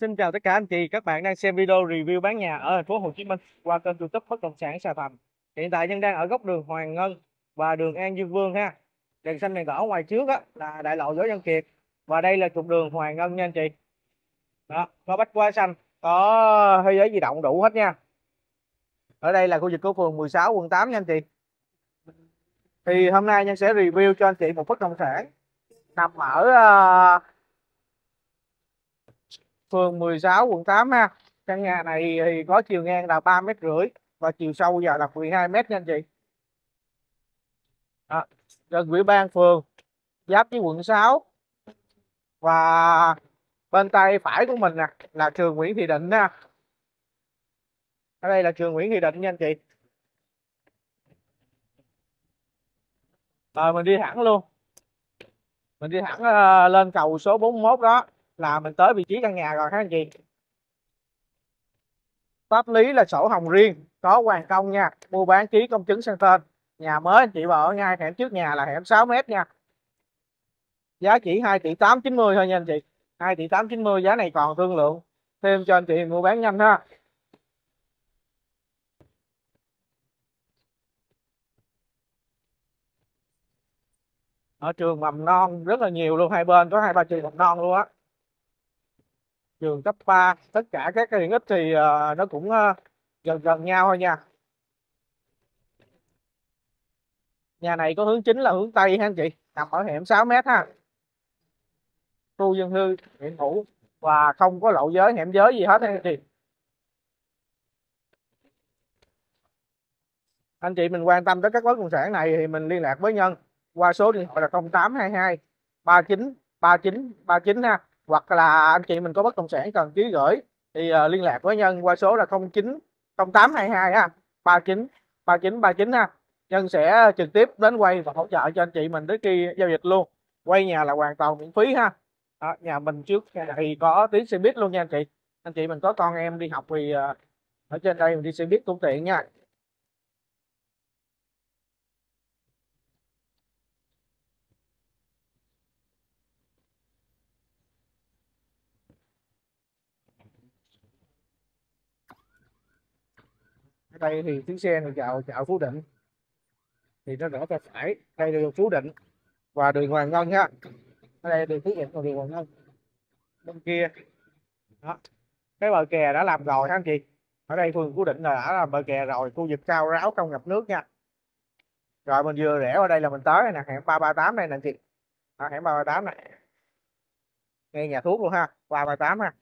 Xin chào tất cả anh chị, các bạn đang xem video review bán nhà ở thành phố Hồ Chí Minh qua kênh YouTube Bất động sản Sài Thành. Hiện tại nhân đang ở góc đường Hoàng Ngân và đường An Dương Vương ha. Đèn xanh đèn đỏ ngoài trước á, là đại lộ Võ Văn Kiệt và đây là trục đường Hoàng Ngân nha anh chị. Đó, có bách quá xanh, có thế giới di động đủ hết nha. Ở đây là khu vực của phường 16 quận 8 nha anh chị. Thì hôm nay nhân sẽ review cho anh chị một bất động sản nằm ở uh, phường 16 quận 8 ha căn nhà này thì có chiều ngang là ba mét rưỡi và chiều sâu giờ là 12 mét nha anh chị à, gần ủy ban phường giáp với quận 6 và bên tay phải của mình nè là trường Nguyễn Thị Định nha ở đây là trường Nguyễn Thị Định nha anh chị rồi mình đi thẳng luôn mình đi thẳng uh, lên cầu số 41 đó là mình tới vị trí căn nhà rồi các anh chị pháp lý là sổ hồng riêng có hoàn công nha mua bán ký công chứng sang tên nhà mới anh chị vào ở ngay hẻm trước nhà là hẻm 6 mét nha giá chỉ 2 tỷ 890 thôi nha anh chị 2 tỷ 890 giá này còn thương lượng thêm cho anh chị mua bán nhanh ha ở trường mầm non rất là nhiều luôn hai bên có hai ba trường mầm non luôn á trường cấp 3 tất cả các cái tiện ích thì uh, nó cũng uh, gần gần nhau thôi nha nhà này có hướng chính là hướng tây ha anh chị nằm ở hẻm 6 mét ha khu dân cư hiện hữu và không có lộ giới hẻm giới gì hết anh chị anh chị mình quan tâm tới các bất động sản này thì mình liên lạc với nhân qua số điện thoại là 0822 39 39 39 ha hoặc là anh chị mình có bất động sản cần ký gửi thì uh, liên lạc với nhân qua số là 09 0822 ha 39 39 39 ha nhân sẽ trực tiếp đến quay và hỗ trợ cho anh chị mình tới khi giao dịch luôn quay nhà là hoàn toàn miễn phí ha đó, nhà mình trước thì có tiếng xe buýt luôn nha anh chị anh chị mình có con em đi học thì uh, ở trên đây mình đi xe buýt cũng tiện nha đây thì tiếng xe này vào chợ Phú Định thì nó rẽ ra phải đây là đường Phú Định và đường Hoàng Ngân nhá, đây đường Phú Định và đường Hoàng Ngân bên kia đó cái bờ kè đã làm rồi ha anh chị ở đây phường Phú Định là đã làm bờ kè rồi khu vực cao ráo không ngập nước nha rồi mình vừa rẽ qua đây là mình tới nè hẻm 338 này nè anh chị à, hẻm 338 này ngay nhà thuốc luôn ha 338 ha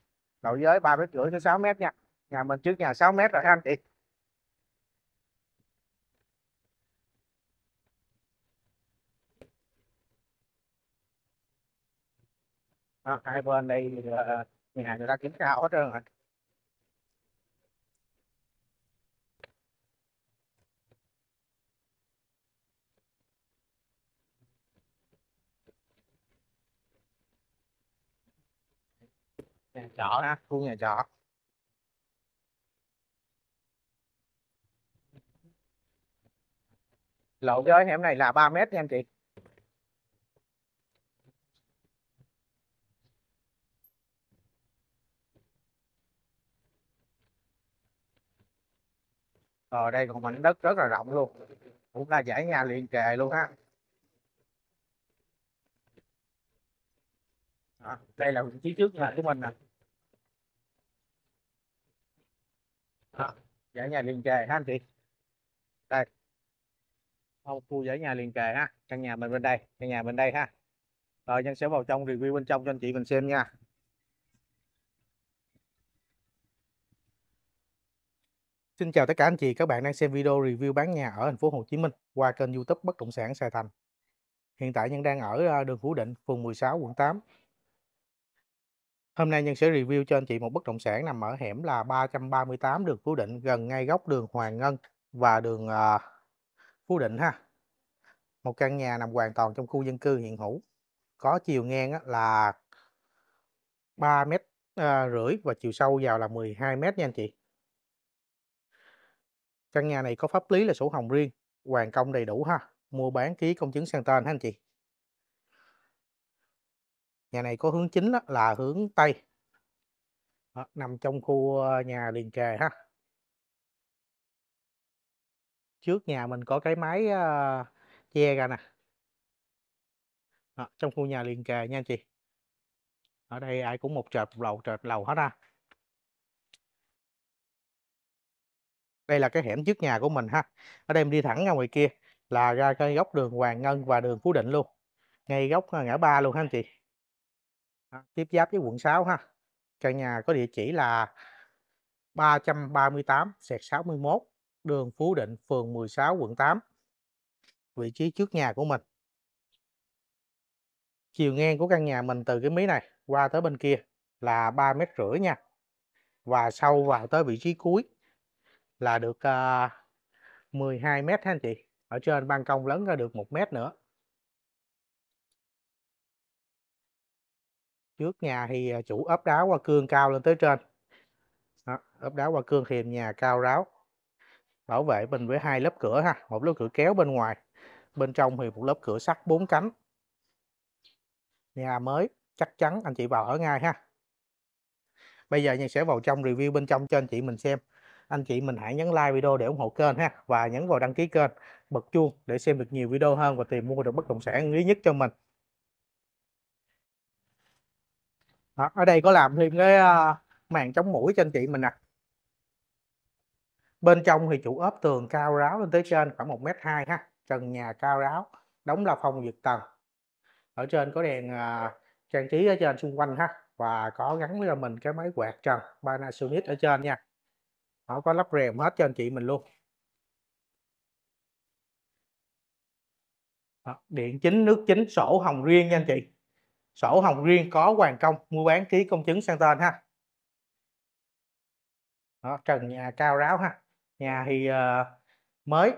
đầu giới ba mét rưỡi tới sáu mét nha nhà mình trước nhà 6 mét rồi ha anh chị à, hai bên đây ờ, nhà người ta kính cao hết trơn rồi nhà trọ ha khu nhà trọ lộ giới hẻm này là 3 mét nha anh chị ở ờ, đây còn mảnh đất rất là rộng luôn cũng là giải nhà liền kề luôn ha à, đây là vị trí trước nhà của mình nè à, giải nhà liền kề ha anh chị đây không khu giải nhà liền kề ha căn nhà mình bên đây căn nhà bên đây ha rồi nhân sẽ vào trong review bên trong cho anh chị mình xem nha Xin chào tất cả anh chị, các bạn đang xem video review bán nhà ở thành phố Hồ Chí Minh qua kênh YouTube Bất động sản Sài Thành. Hiện tại nhân đang ở à, đường Phú Định, phường 16, quận 8. Hôm nay nhân sẽ review cho anh chị một bất động sản nằm ở hẻm là 338 đường Phú Định gần ngay góc đường Hoàng Ngân và đường à, Phú Định ha. Một căn nhà nằm hoàn toàn trong khu dân cư hiện hữu. Có chiều ngang là 3 mét à, rưỡi và chiều sâu vào là 12 mét nha anh chị Căn nhà này có pháp lý là sổ hồng riêng, hoàn công đầy đủ ha, mua bán ký công chứng sang tên ha anh chị. Nhà này có hướng chính là hướng Tây, đó, nằm trong khu ờ, nhà liền kề ha. Trước nhà mình có cái máy uh, che ra nè. Đó, trong khu nhà liền kề nha anh chị. Ở đây ai cũng một trệt lầu trệt lầu hết ha. đây là cái hẻm trước nhà của mình ha ở đây mình đi thẳng ra ngoài kia là ra cái góc đường Hoàng Ngân và đường Phú Định luôn ngay góc à, ngã ba luôn ha anh chị đó, tiếp giáp với quận 6 ha căn nhà có địa chỉ là 338 sẹt 61 đường Phú Định phường 16 quận 8 vị trí trước nhà của mình chiều ngang của căn nhà mình từ cái mí này qua tới bên kia là ba mét rưỡi nha và sâu vào tới vị trí cuối là được uh, ờ, 12 mét ha anh chị ở trên ban công lớn ra được một mét nữa trước nhà thì ờ, chủ ốp đá qua cương cao lên tới trên đó, ốp đá qua cương thì nhà cao ráo bảo vệ mình với hai lớp cửa ha một lớp cửa kéo bên ngoài bên trong thì một lớp cửa sắt bốn cánh nhà mới chắc chắn anh chị vào ở ngay ha bây giờ nhân sẽ vào trong review bên trong cho anh chị mình xem anh chị mình hãy nhấn like video để ủng hộ kênh ha và nhấn vào đăng ký kênh bật chuông để xem được nhiều video hơn và tìm mua được bất động sản lý nhất cho mình Đó, ở đây có làm thêm cái ờ, màn chống mũi cho anh chị mình nè à. bên trong thì chủ ốp tường cao ráo lên tới trên khoảng một mét hai ha trần nhà cao ráo đóng là phòng vượt tầng ở trên có đèn ờ, trang trí ở trên xung quanh ha và có gắn cho mình cái máy quạt trần Panasonic ở trên nha họ có lắp rèm hết cho anh chị mình luôn Đó, điện chính nước chính sổ hồng riêng nha anh chị sổ hồng riêng có hoàn công mua bán ký công chứng sang tên ha Đó, trần nhà cao ráo ha nhà thì uh, mới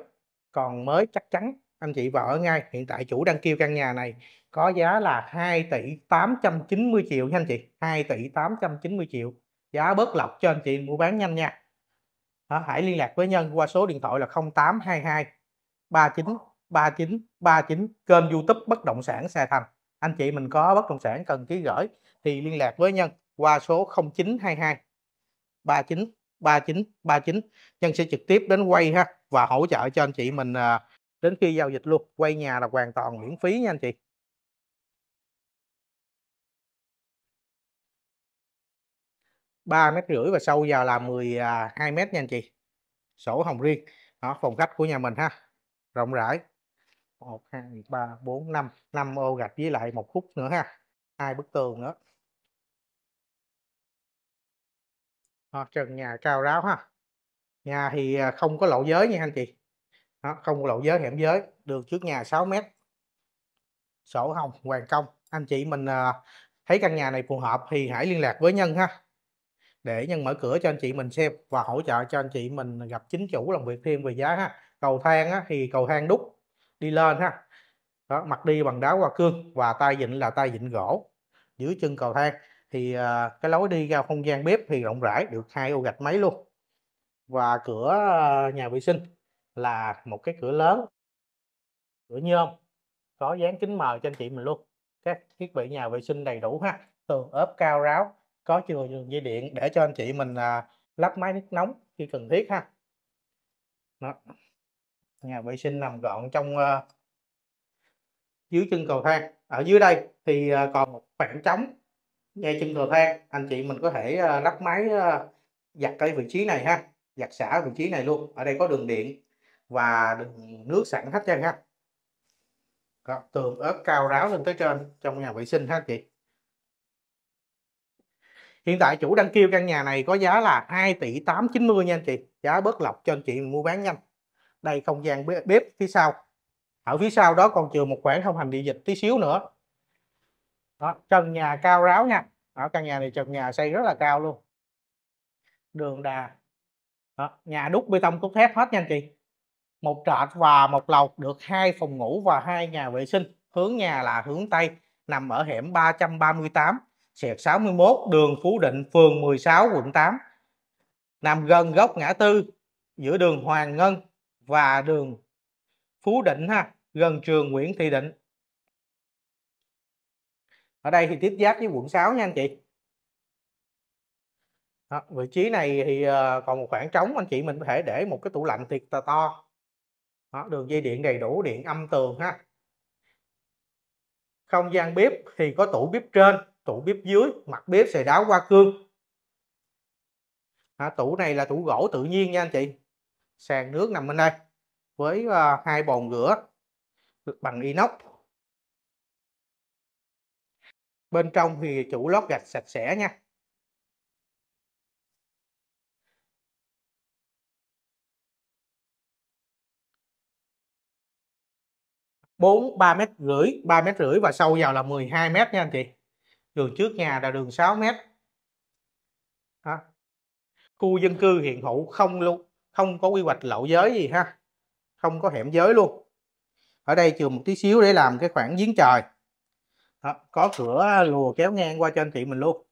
còn mới chắc chắn anh chị vào ở ngay hiện tại chủ đang kêu căn nhà này có giá là 2 tỷ 890 triệu nha anh chị 2 tỷ 890 triệu giá bớt lọc cho anh chị mua bán nhanh nha hãy liên lạc với nhân qua số điện thoại là 0822 39 39 39 kênh youtube bất động sản Sài Thành anh chị mình có bất động sản cần ký gửi thì liên lạc với nhân qua số 0922 39 39 39 nhân sẽ trực tiếp đến quay ha và hỗ trợ cho anh chị mình à, đến khi giao dịch luôn quay nhà là hoàn toàn miễn phí nha anh chị 3 mét rưỡi và sâu vào là 12 à, mét nha anh chị sổ hồng riêng đó phòng khách của nhà mình ha rộng rãi 1 2 3 4 5 5 ô gạch với lại một khúc nữa ha hai bức tường nữa đó, trần nhà cao ráo ha nhà thì à, không có lộ giới nha anh chị đó, không có lộ giới hẻm giới đường trước nhà 6 mét sổ hồng hoàn công anh chị mình à, thấy căn nhà này phù hợp thì hãy liên lạc với nhân ha để nhân mở cửa cho anh chị mình xem và hỗ trợ cho anh chị mình gặp chính chủ làm việc thêm về giá ha cầu thang á, thì cầu thang đúc đi lên ha đó, mặt đi bằng đá hoa cương và tay vịn là tay vịn gỗ dưới chân cầu thang thì à, cái lối đi ra không gian bếp thì rộng rãi được hai ô gạch máy luôn và cửa à, nhà vệ sinh là một cái cửa lớn cửa nhôm có dán kính mờ cho anh chị mình luôn các thiết bị nhà vệ sinh đầy đủ ha tường ốp cao ráo có chưa đường dây điện để cho anh chị mình, à, lắp máy nước nóng khi cần thiết ha. Đó. Nhà vệ sinh nằm gọn trong, a, ờ, dưới chân cầu thang. Ở dưới đây thì, à, còn một khoảng trống ngay chân cầu thang, anh chị mình có thể, a, ờ, lắp máy, a, giặt ở vị trí này ha, giặt xả vị trí này luôn. Ở đây có đường điện và đường nước sẵn hết trơn ha. Đó, tường ớt cao ráo lên tới trên trong nhà vệ sinh ha chị. Hiện tại chủ đang kêu căn nhà này có giá là 2 tỷ 890 nha anh chị. Giá bớt lọc cho anh chị mua bán nhanh. Đây không gian bếp, phía sau. Ở phía sau đó còn chừa một khoảng thông hành địa dịch tí xíu nữa. Đó, trần nhà cao ráo nha. Đó, căn nhà này trần nhà xây rất là cao luôn. Đường đà. Đó, nhà đúc bê tông cốt thép hết nha anh chị. Một trệt và một lầu được hai phòng ngủ và hai nhà vệ sinh. Hướng nhà là hướng Tây nằm ở hẻm 338 sẹt 61 đường Phú Định phường 16 quận 8 nằm gần góc ngã tư giữa đường Hoàng Ngân và đường Phú Định ha gần trường Nguyễn Thị Định ở đây thì tiếp giáp với quận 6 nha anh chị đó, vị trí này thì ờ, còn một khoảng trống anh chị mình có thể để một cái tủ lạnh thiệt to to đó, đường dây điện đầy đủ điện âm tường ha không gian bếp thì có tủ bếp trên tủ bếp dưới mặt bếp xài đáo hoa cương à, tủ này là tủ gỗ tự nhiên nha anh chị sàn nước nằm bên đây với uh, hai bồn rửa bằng inox bên trong thì chủ lót gạch sạch sẽ nha bốn ba mét rưỡi ba mét rưỡi và sâu vào là 12 mét nha anh chị đường trước nhà là đường 6 mét đó. khu dân cư hiện hữu không luôn không có quy hoạch lậu giới gì ha không có hẻm giới luôn ở đây trừ một tí xíu để làm cái khoảng giếng trời đó, có cửa lùa kéo ngang qua cho anh chị mình luôn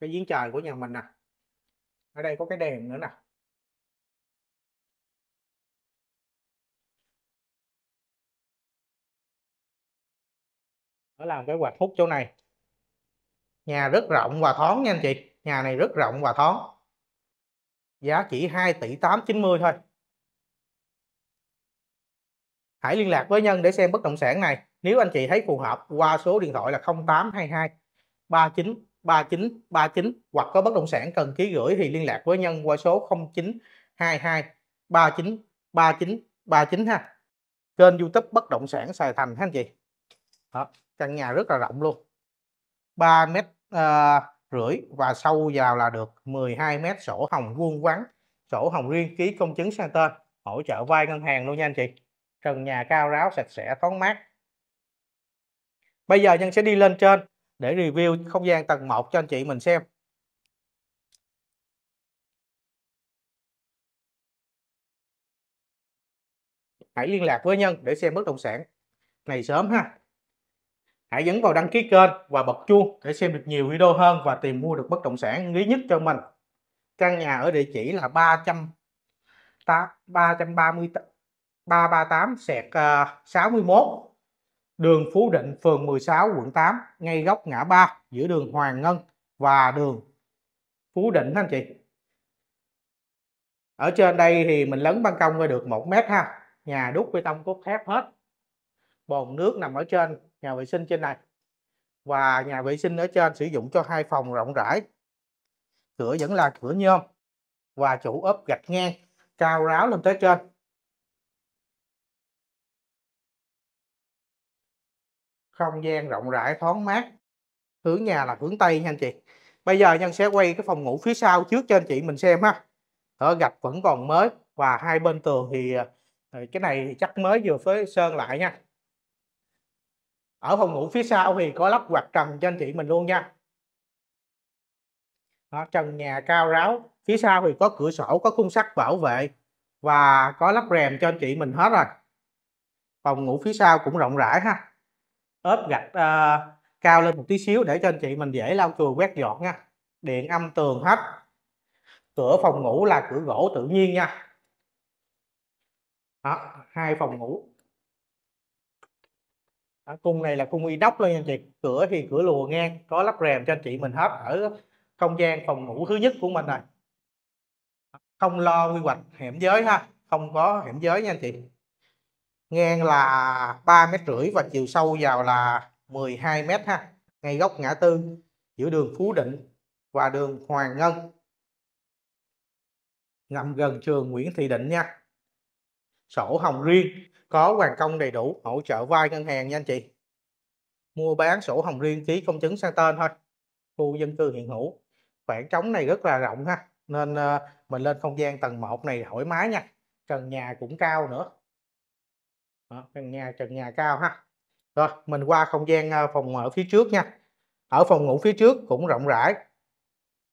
cái giếng trời của nhà mình nè ở đây có cái đèn nữa nè nó làm cái quạt hút chỗ này nhà rất rộng và thoáng nha anh chị nhà này rất rộng và thoáng giá chỉ 2 tỷ 890 thôi hãy liên lạc với Nhân để xem bất động sản này nếu anh chị thấy phù hợp qua số điện thoại là 0822 39 39 39 hoặc có bất động sản cần ký gửi thì liên lạc với Nhân qua số 0922 39 39 39 ha kênh youtube bất động sản Sài Thành ha anh chị Đó, căn nhà rất là rộng luôn 3 mét rưỡi và sâu vào là được 12 mét sổ hồng vuông vắn sổ hồng riêng ký công chứng sang tên hỗ trợ vay ngân hàng luôn nha anh chị trần nhà cao ráo sạch sẽ thoáng mát bây giờ nhân sẽ đi lên trên để review không gian tầng 1 cho anh chị mình xem hãy liên lạc với nhân để xem bất động sản này sớm ha Hãy nhấn vào đăng ký kênh và bật chuông để xem được nhiều video hơn và tìm mua được bất động sản lý nhất cho mình. Căn nhà ở địa chỉ là 300 330 338 sẹt 61 ờ, đường Phú Định phường 16 quận 8 ngay góc ngã ba giữa đường Hoàng Ngân và đường Phú Định anh chị ở trên đây thì mình lấn ban công ra được một mét ha nhà đúc bê tông cốt thép hết bồn nước nằm ở trên nhà vệ sinh trên này và nhà vệ sinh ở trên sử dụng cho hai phòng rộng rãi cửa vẫn là cửa nhôm và chủ ốp gạch ngang cao ráo lên tới trên không gian rộng rãi thoáng mát hướng nhà là hướng tây nha anh chị bây giờ nhân sẽ quay cái phòng ngủ phía sau trước cho anh chị mình xem ha ở gạch vẫn còn mới và hai bên tường thì ờ, cái này chắc mới vừa phới sơn lại nha ở phòng ngủ phía sau thì có lắp quạt trần cho anh chị mình luôn nha đó, trần nhà cao ráo phía sau thì có cửa sổ có khung sắt bảo vệ và có lắp rèm cho anh chị mình hết rồi phòng ngủ phía sau cũng rộng rãi ha ốp gạch uh, cao lên một tí xíu để cho anh chị mình dễ lau chùi quét dọn nha điện âm tường hết cửa phòng ngủ là cửa gỗ tự nhiên nha đó, hai phòng ngủ à, cung này là cung đốc luôn anh chị cửa thì cửa lùa ngang có lắp rèm cho anh chị mình hết ở không gian phòng ngủ thứ nhất của mình này không lo quy hoạch hẻm giới ha không có hẻm giới nha anh chị ngang là ba mét rưỡi và chiều sâu vào là 12 mét ha ngay góc ngã tư giữa đường Phú Định và đường Hoàng Ngân nằm gần trường Nguyễn Thị Định nha sổ hồng riêng có hoàn công đầy đủ hỗ trợ vai ngân hàng nha anh chị mua bán sổ hồng riêng ký công chứng sang tên thôi khu dân cư hiện hữu khoảng trống này rất là rộng ha nên ờ, mình lên không gian tầng 1 này thoải mái nha trần nhà cũng cao nữa Đó, trần nhà trần nhà cao ha rồi mình qua không gian ờ, phòng ở phía trước nha ở phòng ngủ phía trước cũng rộng rãi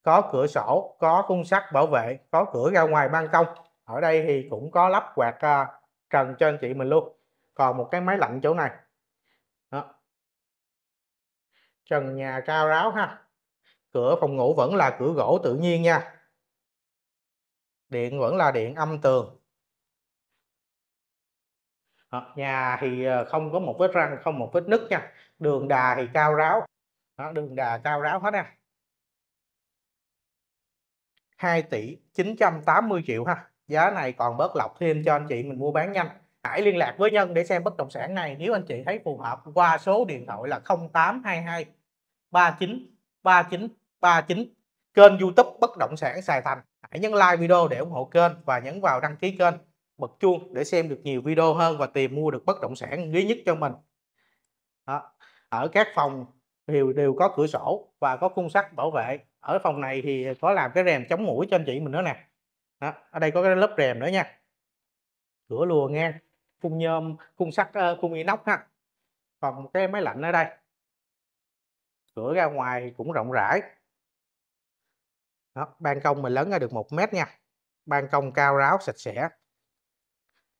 có cửa sổ có khung sắt bảo vệ có cửa ra ngoài ban công ở đây thì cũng có lắp quạt ờ, cần cho anh chị mình luôn còn một cái máy lạnh chỗ này đó. trần nhà cao ráo ha cửa phòng ngủ vẫn là cửa gỗ tự nhiên nha điện vẫn là điện âm tường đó. nhà thì ờ, không có một vết răng không một vết nứt nha đường đà thì cao ráo đó, đường đà cao ráo hết nha 2 tỷ 980 triệu ha giá này còn bớt lọc thêm cho anh chị mình mua bán nhanh hãy liên lạc với Nhân để xem bất động sản này nếu anh chị thấy phù hợp qua số điện thoại là 0822 39 39 39 kênh YouTube bất động sản xài Thành hãy nhấn like video để ủng hộ kênh và nhấn vào đăng ký kênh bật chuông để xem được nhiều video hơn và tìm mua được bất động sản ghế nhất cho mình Đó. ở các phòng đều đều có cửa sổ và có khung sắt bảo vệ ở phòng này thì có làm cái rèm chống mũi cho anh chị mình nữa nè đó, ở đây có cái lớp rèm nữa nha cửa lùa ngang khung nhôm khung sắt ờ, khung inox ha còn cái máy lạnh ở đây cửa ra ngoài cũng rộng rãi đó, ban công mình lớn ra được một mét nha ban công cao ráo sạch sẽ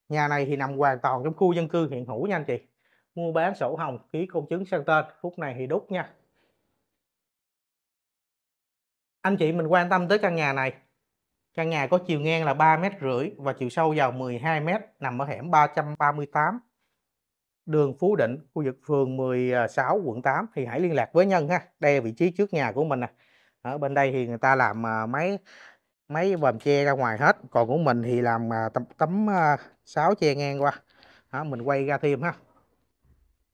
nhà này thì nằm hoàn toàn trong khu dân cư hiện hữu nha anh chị mua bán sổ hồng ký công chứng sang tên phút này thì đúc nha anh chị mình quan tâm tới căn nhà này Căn nhà có chiều ngang là 3 mét rưỡi và chiều sâu vào 12 mét, nằm ở hẻm 338, đường Phú Định, khu vực phường 16, quận 8 thì hãy liên lạc với Nhân ha. Đây là vị trí trước nhà của mình nè. Ở bên đây thì người ta làm à, máy máy vòm che ra ngoài hết, còn của mình thì làm à, tấm tấm à, sáo che ngang qua. Đó, mình quay ra thêm ha.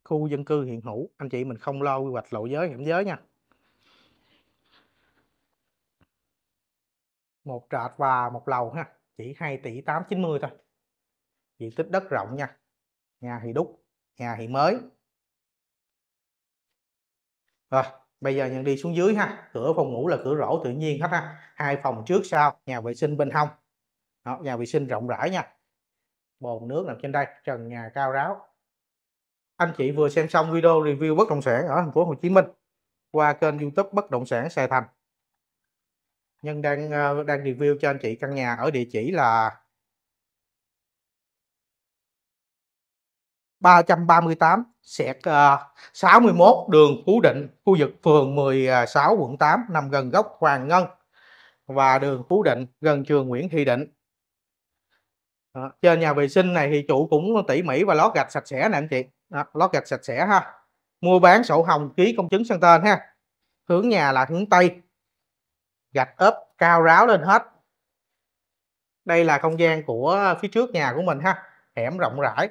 Khu dân cư hiện hữu, anh chị mình không lo quy hoạch lộ giới, hẻm giới nha. một trệt và một lầu ha chỉ 2 tỷ 890 thôi diện tích đất rộng nha nhà thì đúc nhà thì mới rồi bây giờ nhận đi xuống dưới ha cửa phòng ngủ là cửa rổ tự nhiên hết ha hai phòng trước sau nhà vệ sinh bên hông Đó, nhà vệ sinh rộng rãi nha bồn nước nằm trên đây trần nhà cao ráo anh chị vừa xem xong video review bất động sản ở thành phố Hồ Chí Minh qua kênh youtube bất động sản Sài Thành Nhân đang ờ, đang review cho anh chị căn nhà ở địa chỉ là 338 xẹt uh, 61 đường Phú Định, khu vực phường 16 quận 8 nằm gần góc Hoàng Ngân và đường Phú Định gần trường Nguyễn Thị Định. Đó. Trên nhà vệ sinh này thì chủ cũng tỉ mỉ và lót gạch sạch sẽ nè anh chị. Đó, lót gạch sạch sẽ ha. Mua bán sổ hồng ký công chứng sang tên ha. Hướng nhà là hướng Tây, gạch ốp cao ráo lên hết đây là không gian của phía trước nhà của mình ha hẻm rộng rãi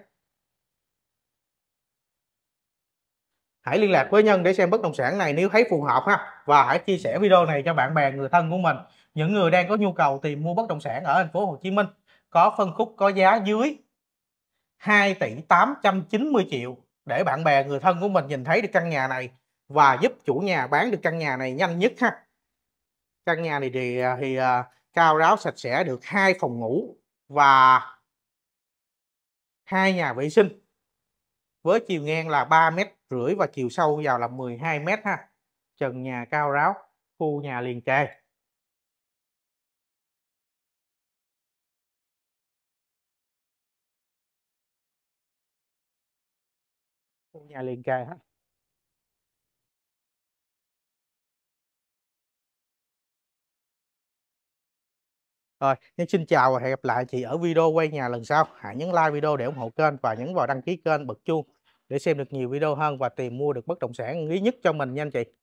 hãy liên lạc với nhân để xem bất động sản này nếu thấy phù hợp ha và hãy chia sẻ video này cho bạn bè người thân của mình những người đang có nhu cầu tìm mua bất động sản ở thành phố Hồ Chí Minh có phân khúc có giá dưới 2 tỷ 890 triệu để bạn bè người thân của mình nhìn thấy được căn nhà này và giúp chủ nhà bán được căn nhà này nhanh nhất ha căn nhà này thì à, thì à, cao ráo sạch sẽ được hai phòng ngủ và hai nhà vệ sinh với chiều ngang là 3 mét rưỡi và chiều sâu vào là 12 mét ha trần nhà cao ráo khu nhà liền kề khu nhà liền kề ha. Rồi, Nhân xin chào và hẹn gặp lại chị ở video quay nhà lần sau. Hãy nhấn like video để ủng hộ kênh và nhấn vào đăng ký kênh bật chuông để xem được nhiều video hơn và tìm mua được bất động sản ý nhất cho mình nha anh chị.